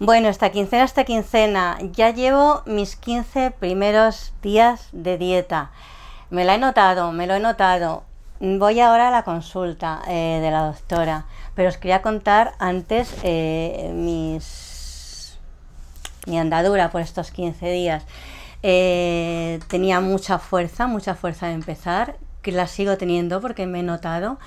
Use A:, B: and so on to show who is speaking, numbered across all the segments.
A: Bueno, esta quincena, esta quincena, ya llevo mis 15 primeros días de dieta. Me la he notado, me lo he notado. Voy ahora a la consulta eh, de la doctora, pero os quería contar antes eh, mis, mi andadura por estos 15 días. Eh, tenía mucha fuerza, mucha fuerza de empezar, que la sigo teniendo porque me he notado.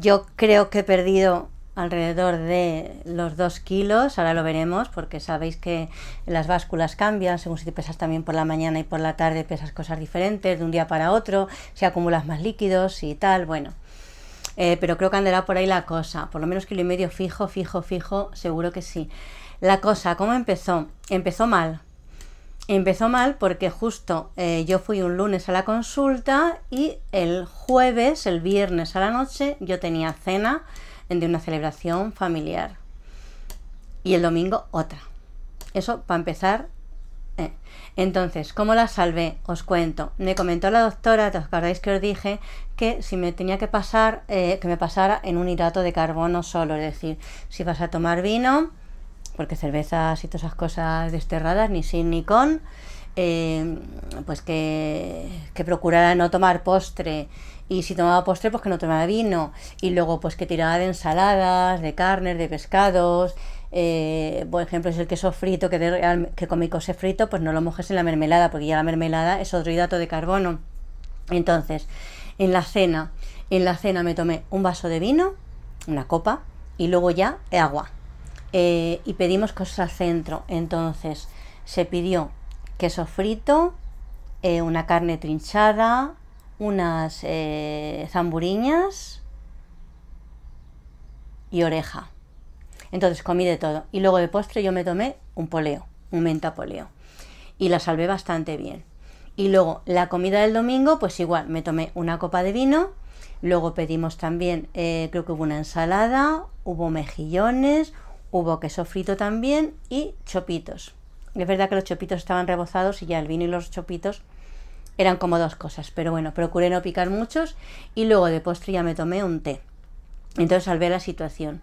A: yo creo que he perdido alrededor de los 2 kilos, ahora lo veremos porque sabéis que las básculas cambian, según si te pesas también por la mañana y por la tarde pesas cosas diferentes de un día para otro, si acumulas más líquidos y tal, bueno. Eh, pero creo que andará por ahí la cosa, por lo menos kilo y medio fijo, fijo, fijo, seguro que sí. La cosa, ¿cómo empezó? Empezó mal. Empezó mal porque justo eh, yo fui un lunes a la consulta y el jueves, el viernes a la noche, yo tenía cena de una celebración familiar. Y el domingo otra. Eso para empezar. Eh. Entonces, ¿cómo la salvé? Os cuento. Me comentó la doctora, ¿te acordáis que os dije que si me tenía que pasar, eh, que me pasara en un hidrato de carbono solo? Es decir, si vas a tomar vino, porque cervezas y todas esas cosas desterradas, ni sin ni con, Em, pues que, que, procurara no tomar postre y si tomaba postre pues que no tomara vino y luego pues que tiraba de ensaladas, de carnes, de pescados. Eh, por ejemplo, es el queso frito, que, que comí cose frito, pues no lo mojes en la mermelada, porque ya la mermelada es otro hidrato de carbono. Entonces, en la cena, en la cena me tomé un vaso de vino, una copa, y luego ya agua. Eh, y pedimos cosas al centro. Entonces, se pidió queso frito, eh, una carne trinchada, unas eh, zamburiñas y oreja. Entonces comí de todo. Y luego de postre yo me tomé un poleo, un menta poleo. Y la salvé bastante bien. Y luego la comida del domingo, pues igual, me tomé una copa de vino. Luego pedimos también, eh, creo que hubo una ensalada, hubo mejillones, hubo queso frito también y chopitos. Es verdad que los chopitos estaban rebozados y ya el vino y los chopitos eran como dos cosas, pero bueno, procuré no picar muchos y luego de postre ya me tomé un té. Entonces salvé la situación.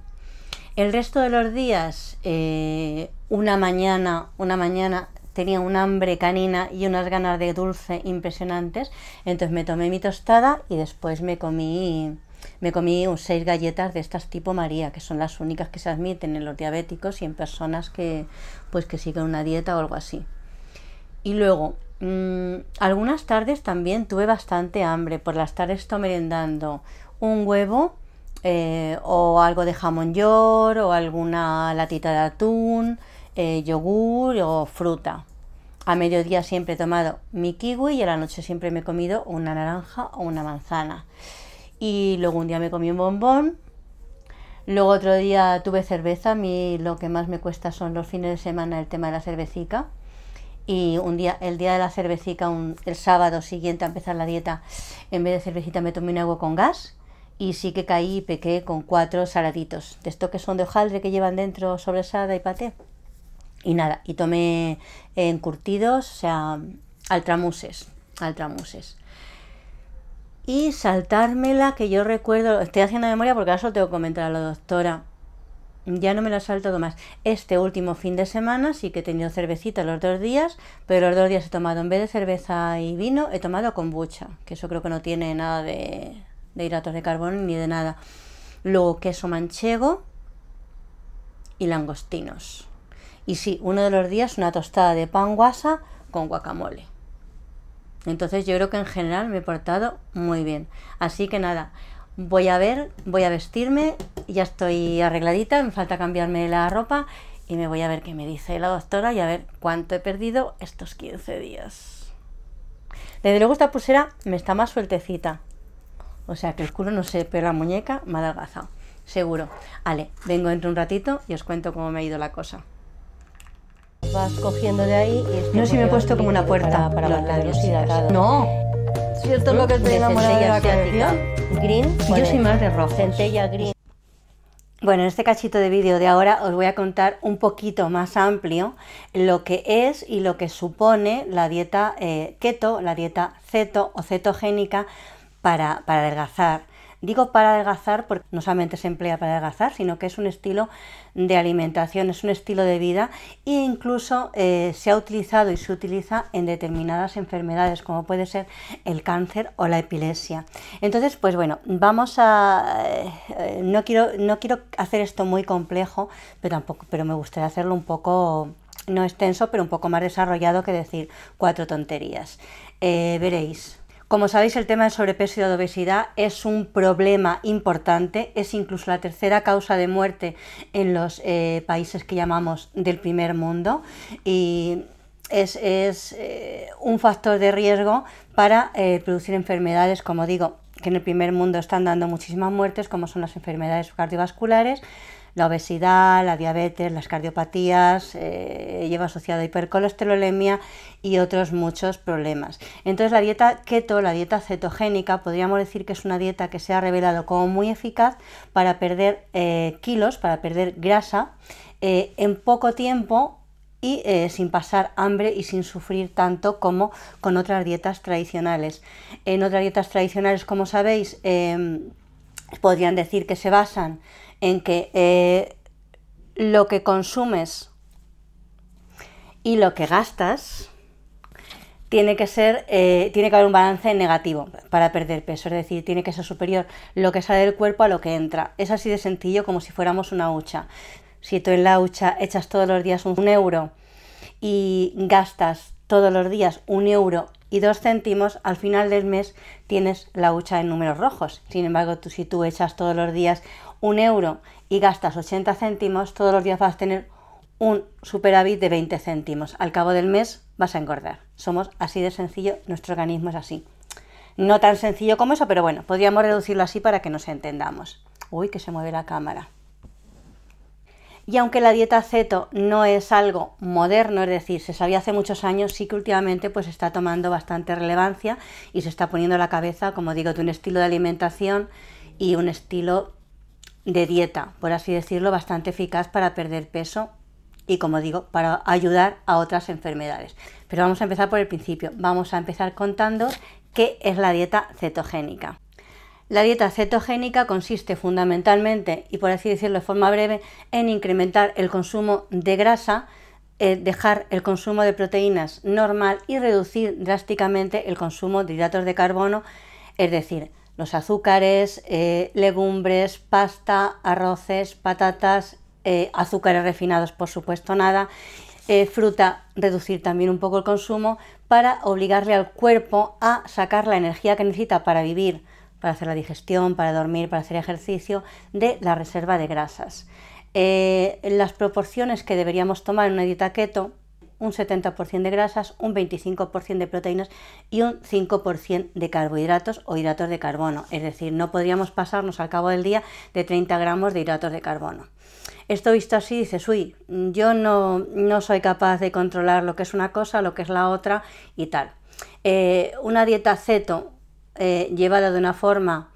A: El resto de los días, eh, una mañana, una mañana tenía un hambre canina y unas ganas de dulce impresionantes, entonces me tomé mi tostada y después me comí me comí seis galletas de estas tipo María, que son las únicas que se admiten en los diabéticos y en personas que, pues, que siguen una dieta o algo así. Y luego, mm, algunas tardes también tuve bastante hambre. Por las tardes estoy merendando un huevo eh, o algo de jamón york o alguna latita de atún, eh, yogur o fruta. A mediodía siempre he tomado mi kiwi y a la noche siempre me he comido una naranja o una manzana. Y luego un día me comí un bombón. Luego otro día tuve cerveza. A mí lo que más me cuesta son los fines de semana el tema de la cervecita Y un día, el día de la cervecita, el sábado siguiente a empezar la dieta, en vez de cervecita me tomé un agua con gas y sí que caí y pequé con cuatro saladitos, de estos que son de hojaldre que llevan dentro sobresada y paté. Y nada, y tomé encurtidos, o sea, altramuses, altramuses y saltármela, que yo recuerdo, estoy haciendo memoria porque ahora tengo que comentar a la doctora. Ya no me la he saltado más. Este último fin de semana sí que he tenido cervecita los dos días, pero los dos días he tomado, en vez de cerveza y vino, he tomado kombucha, que eso creo que no tiene nada de, hidratos de carbón ni de nada. Luego queso manchego y langostinos. Y sí, uno de los días una tostada de pan guasa con guacamole. Entonces yo creo que en general me he portado muy bien. Así que nada, voy a ver, voy a vestirme, ya estoy arregladita, me falta cambiarme la ropa y me voy a ver qué me dice la doctora y a ver cuánto he perdido estos 15 días. Desde luego esta pulsera me está más sueltecita. O sea que el culo no se pero la muñeca me ha adelgazado. Seguro. Vale, vengo dentro un ratito y os cuento cómo me ha ido la cosa. Vas cogiendo de ahí y que... No, si me he puesto como una puerta para, para los, No. ¿Cierto lo que te enamorada de la asiática. Green. yo soy más de rojo. Centella green. Bueno, en este cachito de vídeo de ahora os voy a contar un poquito más amplio lo que es y lo que supone la dieta eh, keto, la dieta ceto o cetogénica para, para adelgazar. Digo para adelgazar porque no solamente se emplea para adelgazar, sino que es un estilo de alimentación, es un estilo de vida e incluso eh, se ha utilizado y se utiliza en determinadas enfermedades como puede ser el cáncer o la epilepsia. Entonces, pues bueno, vamos a... Eh, no, quiero, no quiero hacer esto muy complejo, pero tampoco, pero me gustaría hacerlo un poco no extenso, pero un poco más desarrollado que decir cuatro tonterías. Eh, veréis, como sabéis, el tema del sobrepeso y de obesidad es un problema importante, es incluso la tercera causa de muerte en los eh, países que llamamos del primer mundo y es, eh, un factor de riesgo para eh, producir enfermedades, como digo, que en el primer mundo están dando muchísimas muertes, como son las enfermedades cardiovasculares, la obesidad, la diabetes, las cardiopatías, eh, lleva asociada hipercolesterolemia y otros muchos problemas. Entonces la dieta keto, la dieta cetogénica, podríamos decir que es una dieta que se ha revelado como muy eficaz para perder eh, kilos, para perder grasa eh, en poco tiempo y sin pasar hambre y sin sufrir tanto como con otras dietas tradicionales. En otras dietas tradicionales, como sabéis, em, podrían decir que se basan en que eh, lo que consumes y lo que gastas tiene que ser, eh, tiene que haber un balance negativo para perder peso, es decir, tiene que ser superior lo que sale del cuerpo a lo que entra. Es así de sencillo como si fuéramos una hucha. Si tú en la hucha echas todos los días un euro y gastas todos los días un euro y dos céntimos, al final del mes tienes la hucha en números rojos. Sin embargo, tú, si tú echas todos los días un euro y gastas 80 céntimos, todos los días vas a tener un superávit de 20 céntimos. Al cabo del mes vas a engordar. Somos así de sencillo, nuestro organismo es así. No tan sencillo como eso, pero bueno, podríamos reducirlo así para que nos entendamos. Uy, que se mueve la cámara. Y aunque la dieta ceto no es algo moderno, es decir, se sabía hace muchos años, sí que últimamente pues está tomando bastante relevancia y se está poniendo la cabeza, como digo, de un estilo de alimentación y un estilo de dieta, por así decirlo, bastante eficaz para perder peso y, como digo, para ayudar a otras enfermedades. Pero vamos a empezar por el principio. Vamos a empezar contando qué es la dieta cetogénica. La dieta cetogénica consiste fundamentalmente, y por así decirlo de forma breve, en incrementar el consumo de grasa, eh, dejar el consumo de proteínas normal y reducir drásticamente el consumo de hidratos de carbono, es decir, los azúcares, eh, legumbres, pasta, arroces, patatas, eh, azúcares refinados, por supuesto, nada. Eh, fruta, reducir también un poco el consumo para obligarle al cuerpo a sacar la energía que necesita para vivir, para hacer la digestión, para dormir, para hacer ejercicio, de la reserva de grasas. las proporciones que deberíamos tomar en una dieta keto un 70% de grasas, un 25% de proteínas y un 5% de carbohidratos o hidratos de carbono. Es decir, no podríamos pasarnos al cabo del día de 30 gramos de hidratos de carbono. Esto visto así, dices, uy, yo no, no soy capaz de controlar lo que es una cosa, lo que es la otra y tal. Eh, una dieta ceto eh, llevada de una forma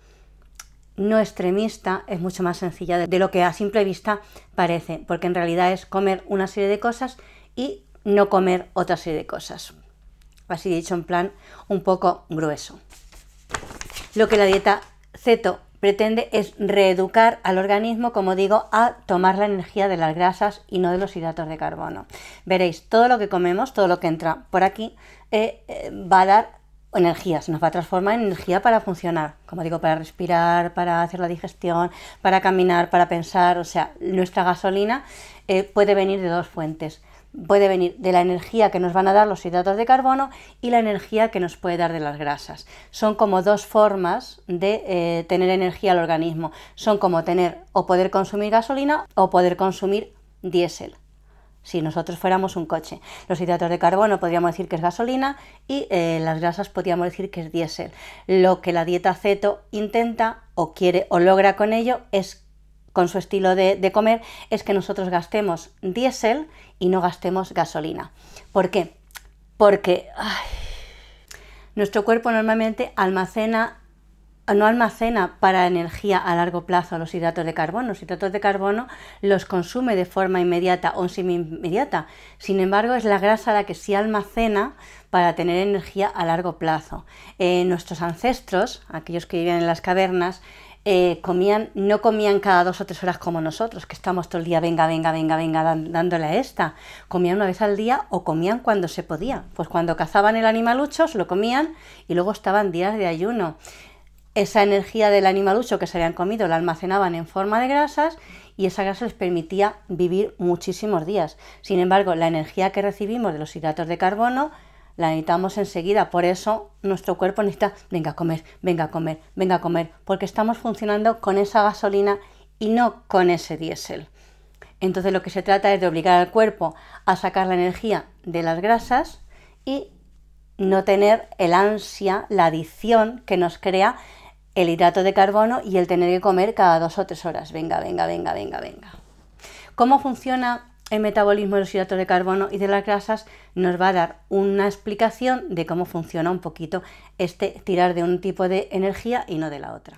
A: no extremista es mucho más sencilla de lo que a simple vista parece, porque en realidad es comer una serie de cosas y no comer otra serie de cosas. Así dicho en plan un poco grueso. Lo que la dieta ceto pretende es reeducar al organismo, como digo, a tomar la energía de las grasas y no de los hidratos de carbono. Veréis, todo lo que comemos, todo lo que entra por aquí, eh, eh, va a dar energía, se nos va a transformar en energía para funcionar, como digo, para respirar, para hacer la digestión, para caminar, para pensar, o sea, nuestra gasolina eh, puede venir de dos fuentes, puede venir de la energía que nos van a dar los hidratos de carbono y la energía que nos puede dar de las grasas. Son como dos formas de eh, tener energía al organismo. Son como tener o poder consumir gasolina o poder consumir diésel. Si nosotros fuéramos un coche, los hidratos de carbono podríamos decir que es gasolina y eh, las grasas podríamos decir que es diésel. Lo que la dieta ceto intenta o quiere o logra con ello es con su estilo de, comer es que nosotros gastemos diésel y no gastemos gasolina. ¿Por qué? Porque nuestro cuerpo normalmente almacena no almacena para energía a largo plazo los hidratos de carbono. Los hidratos de carbono los consume de forma inmediata o semi-inmediata. Sin embargo, es la grasa la que sí almacena para tener energía a largo plazo. Eh, nuestros ancestros, aquellos que vivían en las cavernas, eh, comían, no comían cada dos o tres horas como nosotros, que estamos todo el día, venga, venga, venga, venga, dándole a esta. Comían una vez al día o comían cuando se podía. Pues cuando cazaban el animalucho, se lo comían y luego estaban días de ayuno. Esa energía del animalucho que se habían comido la almacenaban en forma de grasas y esa grasa les permitía vivir muchísimos días. Sin embargo, la energía que recibimos de los hidratos de carbono la necesitamos enseguida. Por eso nuestro cuerpo necesita, venga a comer, venga a comer, venga a comer, porque estamos funcionando con esa gasolina y no con ese diésel. Entonces lo que se trata es de obligar al cuerpo a sacar la energía de las grasas y no tener el ansia, la adicción que nos crea el hidrato de carbono y el tener que comer cada dos o tres horas. Venga, venga, venga, venga, venga. ¿Cómo funciona el metabolismo de los hidratos de carbono y de las grasas nos va a dar una explicación de cómo funciona un poquito este tirar de un tipo de energía y no de la otra.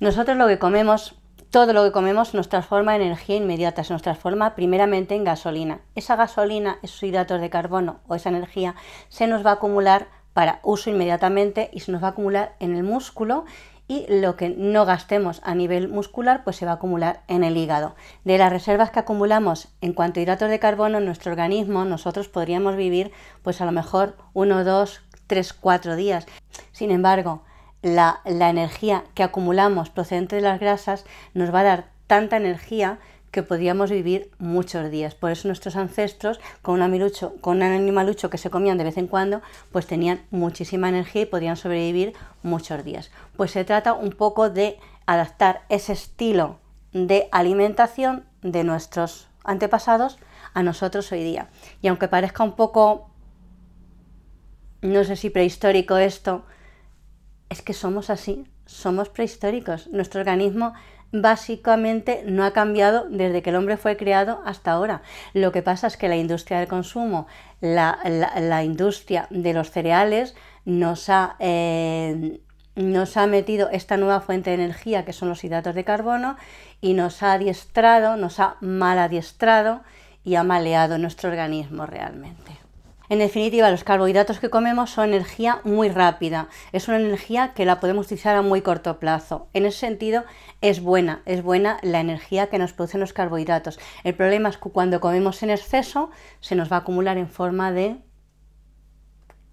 A: Nosotros lo que comemos, todo lo que comemos nos transforma en energía inmediata, se nos transforma primeramente en gasolina. Esa gasolina, esos hidratos de carbono o esa energía se nos va a acumular para uso inmediatamente y se nos va a acumular en el músculo y lo que no gastemos a nivel muscular pues se va a acumular en el hígado. De las reservas que acumulamos en cuanto a hidratos de carbono en nuestro organismo, nosotros podríamos vivir pues a lo mejor 1, 2, 3, 4 días. Sin embargo, la, la energía que acumulamos procedente de las grasas nos va a dar tanta energía que podíamos vivir muchos días. Por eso nuestros ancestros, con un, amilucho, con un animalucho que se comían de vez en cuando, pues tenían muchísima energía y podían sobrevivir muchos días. Pues se trata un poco de adaptar ese estilo de alimentación de nuestros antepasados a nosotros hoy día. Y aunque parezca un poco, no sé si prehistórico esto, es que somos así, somos prehistóricos. Nuestro organismo básicamente no ha cambiado desde que el hombre fue creado hasta ahora. Lo que pasa es que la industria del consumo, la, industria de los cereales, nos ha... Eh, nos ha metido esta nueva fuente de energía que son los hidratos de carbono y nos ha adiestrado, nos ha mal adiestrado y ha maleado nuestro organismo realmente. En definitiva, los carbohidratos que comemos son energía muy rápida, es una energía que la podemos utilizar a muy corto plazo. En ese sentido, es buena, es buena la energía que nos producen los carbohidratos. El problema es que cuando comemos en exceso, se nos va a acumular en forma de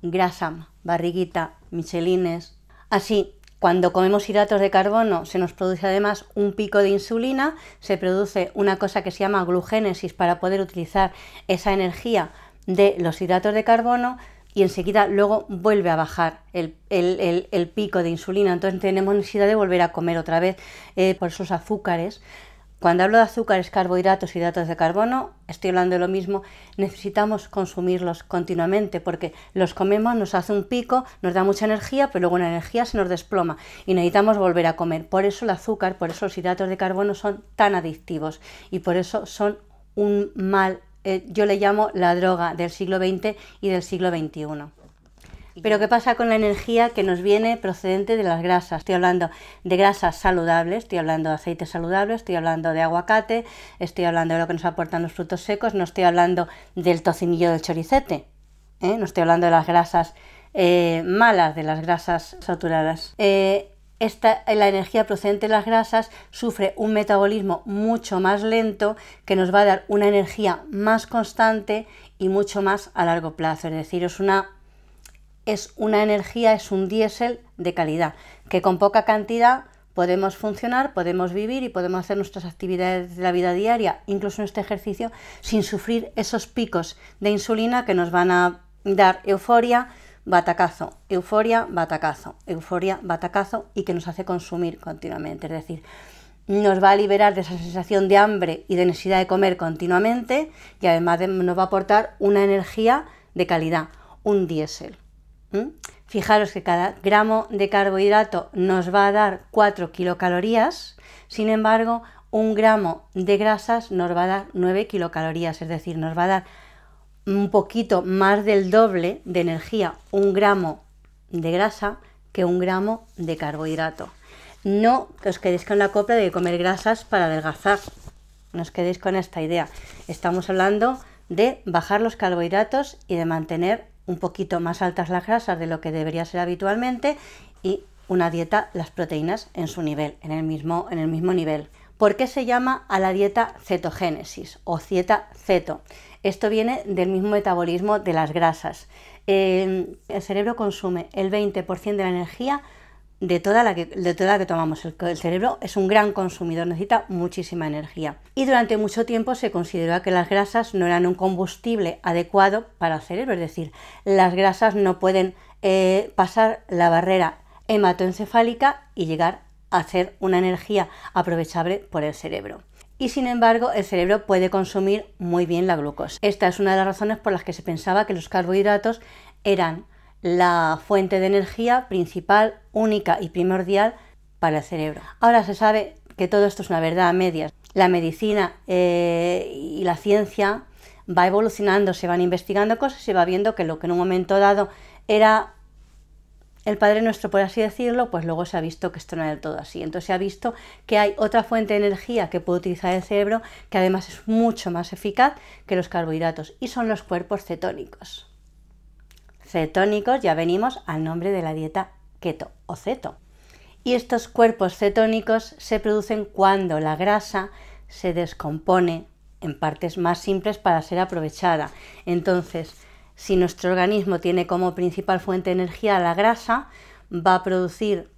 A: grasa, barriguita, michelines. Así, cuando comemos hidratos de carbono se nos produce además un pico de insulina, se produce una cosa que se llama glugénesis para poder utilizar esa energía de los hidratos de carbono y enseguida luego vuelve a bajar el, pico de insulina. Entonces tenemos necesidad de volver a comer otra vez eh, por esos azúcares. Cuando hablo de azúcares, carbohidratos, hidratos de carbono, estoy hablando de lo mismo, necesitamos consumirlos continuamente porque los comemos, nos hace un pico, nos da mucha energía, pero luego la energía se nos desploma y necesitamos volver a comer. Por eso el azúcar, por eso los hidratos de carbono son tan adictivos y por eso son un mal eh, yo le llamo la droga del siglo XX y del siglo XXI. Pero ¿qué pasa con la energía que nos viene procedente de las grasas? Estoy hablando de grasas saludables, estoy hablando de aceites saludables, estoy hablando de aguacate, estoy hablando de lo que nos aportan los frutos secos, no estoy hablando del tocinillo del choricete, ¿eh? no estoy hablando de las grasas eh, malas, de las grasas saturadas. Eh, la energía procedente de las grasas sufre un metabolismo mucho más lento que nos va a dar una energía más constante y mucho más a largo plazo. Es decir, es una, es una energía, es un diésel de calidad, que con poca cantidad podemos funcionar, podemos vivir y podemos hacer nuestras actividades de la vida diaria, incluso en este ejercicio, sin sufrir esos picos de insulina que nos van a dar euforia batacazo, euforia, batacazo, euforia, batacazo y que nos hace consumir continuamente. Es decir, nos va a liberar de esa sensación de hambre y de necesidad de comer continuamente y además nos va a aportar una energía de calidad, un diésel. ¿Mm? Fijaros que cada gramo de carbohidrato nos va a dar 4 kilocalorías, sin embargo, un gramo de grasas nos va a dar 9 kilocalorías, es decir, nos va a dar un poquito más del doble de energía, un gramo de grasa que un gramo de carbohidrato. No os quedéis con la copla de comer grasas para adelgazar. No os quedéis con esta idea. Estamos hablando de bajar los carbohidratos y de mantener un poquito más altas las grasas de lo que debería ser habitualmente y una dieta, las proteínas en su nivel, en el mismo, nivel. ¿Por qué se llama a la dieta cetogénesis o dieta ceto? Esto viene del mismo metabolismo de las grasas. Em, el cerebro consume el 20% de la energía de toda la que, tomamos. El, cerebro es un gran consumidor, necesita muchísima energía. Y durante mucho tiempo se consideró que las grasas no eran un combustible adecuado para el cerebro, es decir, las grasas no pueden eh, pasar la barrera hematoencefálica y llegar a ser una energía aprovechable por el cerebro y sin embargo el cerebro puede consumir muy bien la glucosa. Esta es una de las razones por las que se pensaba que los carbohidratos eran la fuente de energía principal, única y primordial para el cerebro. Ahora se sabe que todo esto es una verdad a medias. La medicina eh, y la ciencia va evolucionando, se van investigando cosas y se va viendo que lo que en un momento dado era el Padre Nuestro, por así decirlo, pues luego se ha visto que esto no era del todo así. Entonces se ha visto que hay otra fuente de energía que puede utilizar el cerebro, que además es mucho más eficaz que los carbohidratos, y son los cuerpos cetónicos. Cetónicos, ya venimos al nombre de la dieta keto o ceto. Y estos cuerpos cetónicos se producen cuando la grasa se descompone en partes más simples para ser aprovechada. Entonces, si nuestro organismo tiene como principal fuente de energía la grasa, va a producir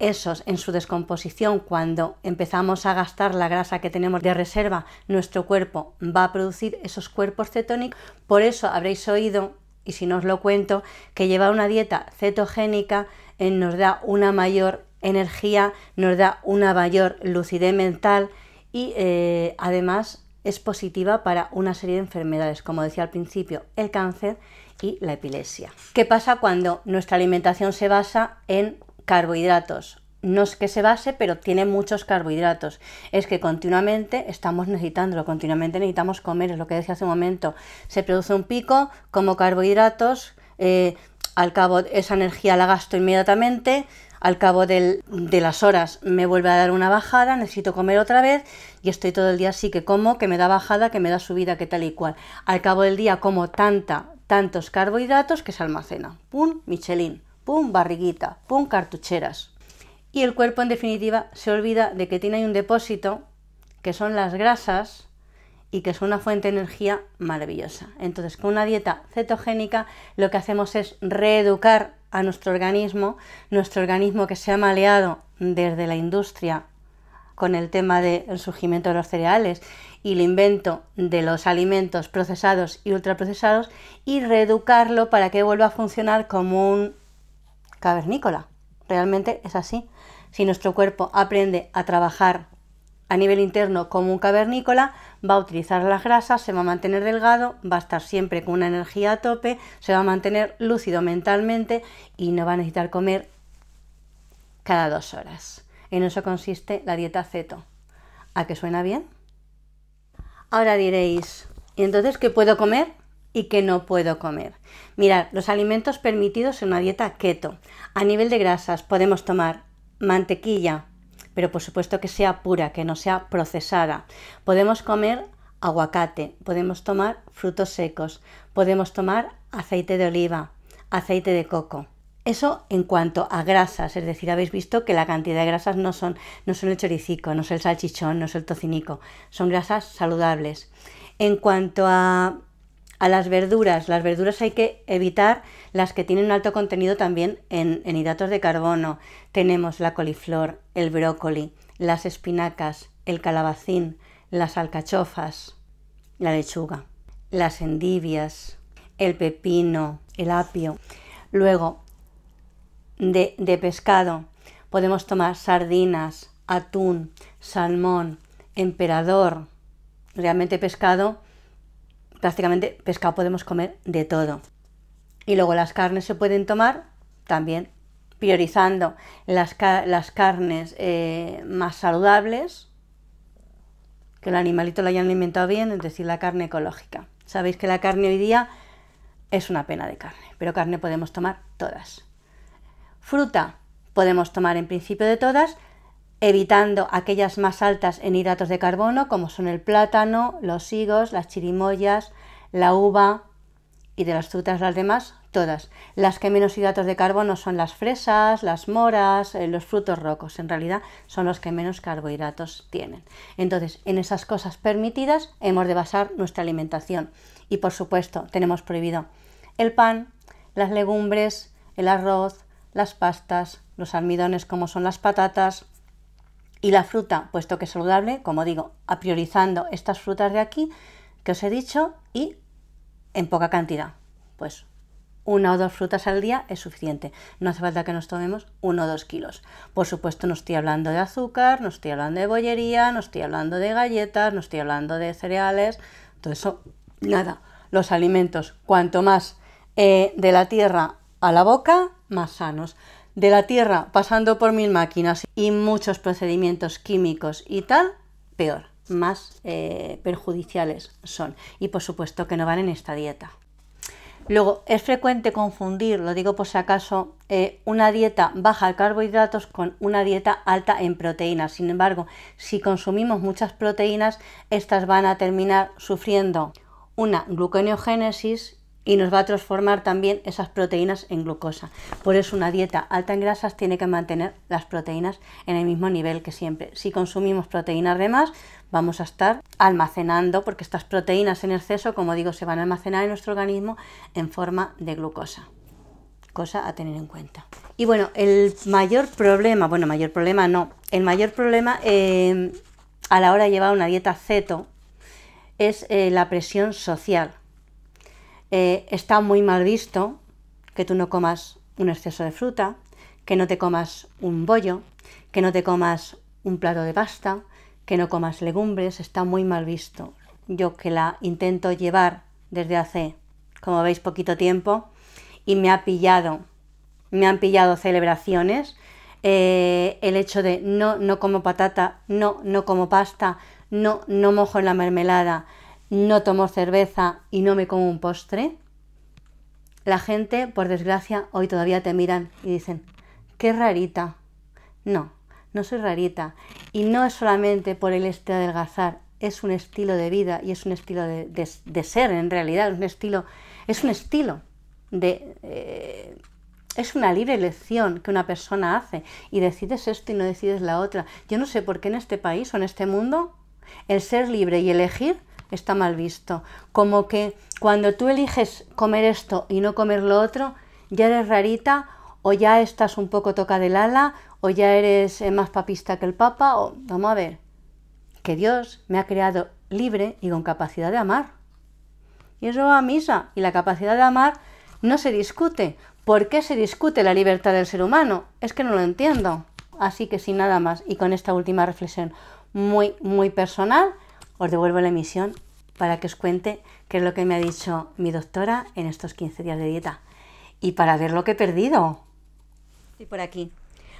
A: esos en su descomposición cuando empezamos a gastar la grasa que tenemos de reserva, nuestro cuerpo va a producir esos cuerpos cetónicos. Por eso habréis oído, y si no os lo cuento, que llevar una dieta cetogénica eh, nos da una mayor energía, nos da una mayor lucidez mental y eh, además es positiva para una serie de enfermedades, como decía al principio, el cáncer y la epilepsia. ¿Qué pasa cuando nuestra alimentación se basa en carbohidratos? No es que se base, pero tiene muchos carbohidratos. Es que continuamente estamos necesitándolo, continuamente necesitamos comer, es lo que decía hace un momento. Se produce un pico, como carbohidratos, eh, al cabo esa energía la gasto inmediatamente, al cabo de las horas me vuelve a dar una bajada, necesito comer otra vez y estoy todo el día así que como, que me da bajada, que me da subida, que tal y cual. Al cabo del día como tanta, tantos carbohidratos que se almacena. Pum, Michelin, pum, barriguita, pum, cartucheras. Y el cuerpo en definitiva se olvida de que tiene ahí un depósito que son las grasas y que es una fuente de energía maravillosa. Entonces, con una dieta cetogénica lo que hacemos es reeducar a nuestro organismo, nuestro organismo que se ha maleado desde la industria con el tema del surgimiento de los cereales y el invento de los alimentos procesados y ultraprocesados y reeducarlo para que vuelva a funcionar como un cavernícola. Realmente es así. Si nuestro cuerpo aprende a trabajar a nivel interno como un cavernícola, va a utilizar las grasas, se va a mantener delgado, va a estar siempre con una energía a tope, se va a mantener lúcido mentalmente y no va a necesitar comer cada dos horas. En eso consiste la dieta ceto. ¿A qué suena bien? Ahora diréis, ¿y entonces qué puedo comer y qué no puedo comer? Mirad, los alimentos permitidos en una dieta keto. A nivel de grasas podemos tomar mantequilla, pero por supuesto que sea pura, que no sea procesada. Podemos comer aguacate, podemos tomar frutos secos, podemos tomar aceite de oliva, aceite de coco. Eso en cuanto a grasas, es decir, habéis visto que la cantidad de grasas no son, no son el choricico, no es el salchichón, no es el tocinico, son grasas saludables. En cuanto a a las verduras. Las verduras hay que evitar las que tienen un alto contenido también en, hidratos de carbono. Tenemos la coliflor, el brócoli, las espinacas, el calabacín, las alcachofas, la lechuga, las endivias, el pepino, el apio. Luego, de pescado, podemos tomar sardinas, atún, salmón, emperador. Realmente pescado prácticamente pescado podemos comer de todo. Y luego las carnes se pueden tomar también priorizando las, carnes eh, más saludables, que el animalito lo hayan alimentado bien, es decir, la carne ecológica. Sabéis que la carne hoy día es una pena de carne, pero carne podemos tomar todas. Fruta podemos tomar en principio de todas, evitando aquellas más altas en hidratos de carbono, como son el plátano, los higos, las chirimoyas, la uva y de las frutas las demás, todas. Las que menos hidratos de carbono son las fresas, las moras, eh, los frutos rocos, en realidad son los que menos carbohidratos tienen. Entonces, en esas cosas permitidas hemos de basar nuestra alimentación. Y por supuesto, tenemos prohibido el pan, las legumbres, el arroz, las pastas, los almidones como son las patatas, y la fruta, puesto que es saludable, como digo, a priorizando estas frutas de aquí que os he dicho y en poca cantidad. Pues una o dos frutas al día es suficiente. No hace falta que nos tomemos uno o dos kilos. Por supuesto, no estoy hablando de azúcar, no estoy hablando de bollería, no estoy hablando de galletas, no estoy hablando de cereales. Todo eso, nada. Los alimentos, cuanto más eh, de la tierra a la boca, más sanos de la Tierra, pasando por mil máquinas y muchos procedimientos químicos y tal, peor, más eh, perjudiciales son. Y por supuesto que no van en esta dieta. Luego, es frecuente confundir, lo digo por si acaso, eh, una dieta baja en carbohidratos con una dieta alta en proteínas. Sin embargo, si consumimos muchas proteínas, estas van a terminar sufriendo una gluconeogénesis y nos va a transformar también esas proteínas en glucosa. Por eso una dieta alta en grasas tiene que mantener las proteínas en el mismo nivel que siempre. Si consumimos proteínas de más, vamos a estar almacenando, porque estas proteínas en exceso, como digo, se van a almacenar en nuestro organismo en forma de glucosa. Cosa a tener en cuenta. Y bueno, el mayor problema, bueno, mayor problema no, el mayor problema eh, a la hora de llevar una dieta ceto es eh, la presión social eh, está muy mal visto que tú no comas un exceso de fruta, que no te comas un bollo, que no te comas un plato de pasta, que no comas legumbres, está muy mal visto. Yo que la intento llevar desde hace, como veis, poquito tiempo y me ha pillado, me han pillado celebraciones. Eh, el hecho de no, no como patata, no, no como pasta, no, no mojo en la mermelada, no tomo cerveza y no me como un postre, la gente, por desgracia, hoy todavía te miran y dicen, qué rarita. No, no soy rarita. Y no es solamente por el este adelgazar, es un estilo de vida y es un estilo de, ser en realidad, es un estilo, es un estilo de... Eh, es una libre elección que una persona hace y decides esto y no decides la otra. Yo no sé por qué en este país o en este mundo el ser libre y elegir está mal visto. Como que cuando tú eliges comer esto y no comer lo otro, ya eres rarita o ya estás un poco toca del ala o ya eres eh, más papista que el papa o vamos a ver, que Dios me ha creado libre y con capacidad de amar. Y eso va a misa y la capacidad de amar no se discute. ¿Por qué se discute la libertad del ser humano? Es que no lo entiendo. Así que sin nada más y con esta última reflexión muy, muy personal, os devuelvo la emisión para que os cuente qué es lo que me ha dicho mi doctora en estos 15 días de dieta y para ver lo que he perdido. Estoy por aquí.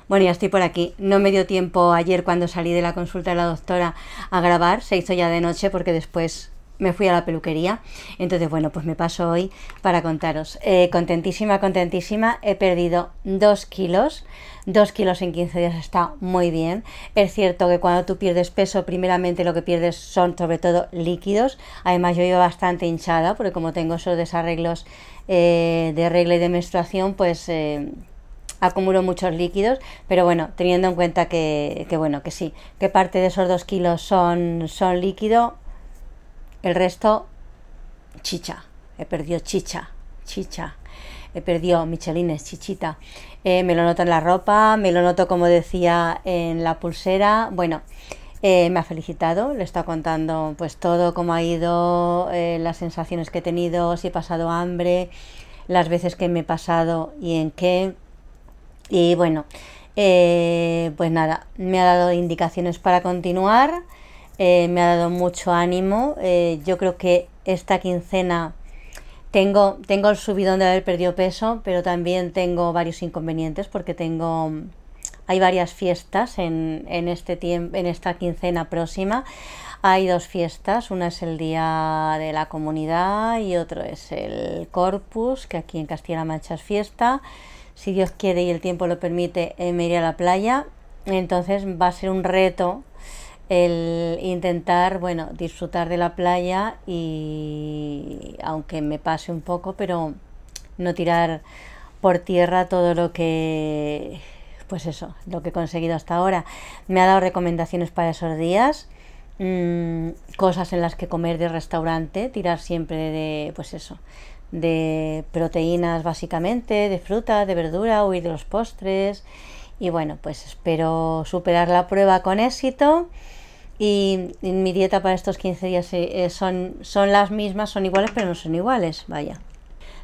A: Bueno, ya estoy por aquí. No me dio tiempo ayer cuando salí de la consulta de la doctora a grabar, se hizo ya de noche porque después me fui a la peluquería. Entonces, bueno, pues me paso hoy para contaros. Eh, contentísima, contentísima. He perdido 2 kilos. 2 kilos en 15 días está muy bien. Es cierto que cuando tú pierdes peso, primeramente lo que pierdes son sobre todo líquidos. Además, yo iba bastante hinchada porque como tengo esos desarreglos eh, de regla y de menstruación, pues... Eh, acumulo muchos líquidos, pero bueno, teniendo en cuenta que, que, bueno, que sí, que parte de esos dos kilos son, son líquido, el resto, chicha. He perdido chicha, chicha. He perdido michelines, chichita. Eh, me lo noto en la ropa, me lo noto, como decía, en la pulsera. Bueno, eh, me ha felicitado, le está contando pues todo, cómo ha ido, eh, las sensaciones que he tenido, si he pasado hambre, las veces que me he pasado y en qué. Y bueno, pues nada, me ha dado indicaciones para continuar. Eh, me ha dado mucho ánimo. Eh, yo creo que esta quincena tengo, tengo el subidón de haber perdido peso, pero también tengo varios inconvenientes porque tengo mm, hay varias fiestas en, en este en esta quincena próxima. Hay dos fiestas, una es el Día de la Comunidad y otro es el Corpus, que aquí en Castilla-La Mancha es fiesta. Si Dios quiere y el tiempo lo permite, eh, me iré a la playa. Entonces va a ser un reto el intentar, bueno, disfrutar de la playa y aunque me pase un poco, pero no tirar por tierra todo lo que, pues eso, lo que he conseguido hasta ahora. Me ha dado recomendaciones para esos días, mm, cosas en las que comer de restaurante, tirar siempre de, pues eso, de proteínas básicamente, de fruta, de verdura, huir de los postres. Y bueno, pues espero superar la prueba con éxito y mi dieta para estos 15 días eh, eh, son, son las mismas, son iguales, pero no son iguales, vaya.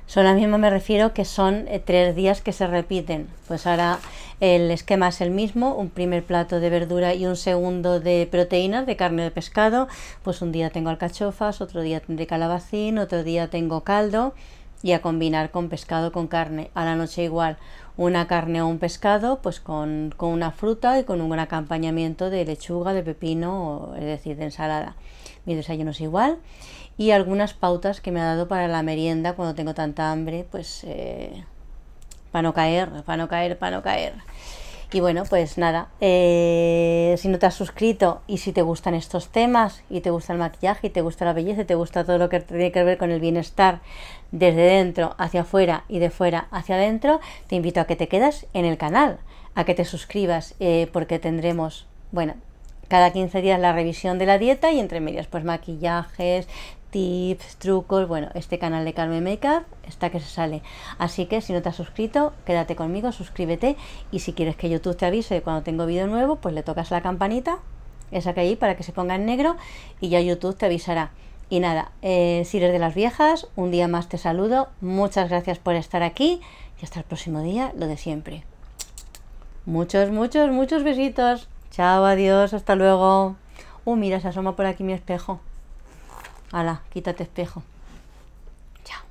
A: Son las mismas me refiero que son eh, tres días que se repiten. Pues ahora el esquema es el mismo, un primer plato de verdura y un segundo de proteínas, de carne de pescado. Pues un día tengo alcachofas, otro día tendré calabacín, otro día tengo caldo y a combinar con pescado con carne. A la noche igual, una carne o un pescado pues con, una fruta y con un buen acompañamiento de lechuga, de pepino, es decir, de ensalada. Mi desayuno es igual y algunas pautas que me ha dado para la merienda cuando tengo tanta hambre, pues eh, para no caer, para no caer, para no caer. Y bueno, pues nada, eh, si no te has suscrito y si te gustan estos temas y te gusta el maquillaje y te gusta la belleza y te gusta todo lo que tiene que ver con el bienestar desde dentro hacia afuera y de fuera hacia adentro, te invito a que te quedes en el canal, a que te suscribas eh, porque tendremos, bueno, cada 15 días la revisión de la dieta y entre medias pues maquillajes, tips, trucos, bueno, este canal de Carmen Makeup está que se sale. Así que si no te has suscrito, quédate conmigo, suscríbete y si quieres que YouTube te avise cuando tengo vídeo nuevo, pues le tocas la campanita, esa que hay para que se ponga en negro y ya YouTube te avisará. Y nada, eh, si eres de las viejas, un día más te saludo. Muchas gracias por estar aquí y hasta el próximo día, lo de siempre. Muchos, muchos, muchos besitos. Chao, adiós, hasta luego. Uh, mira, se asoma por aquí mi espejo. Hala, quítate espejo. Chao.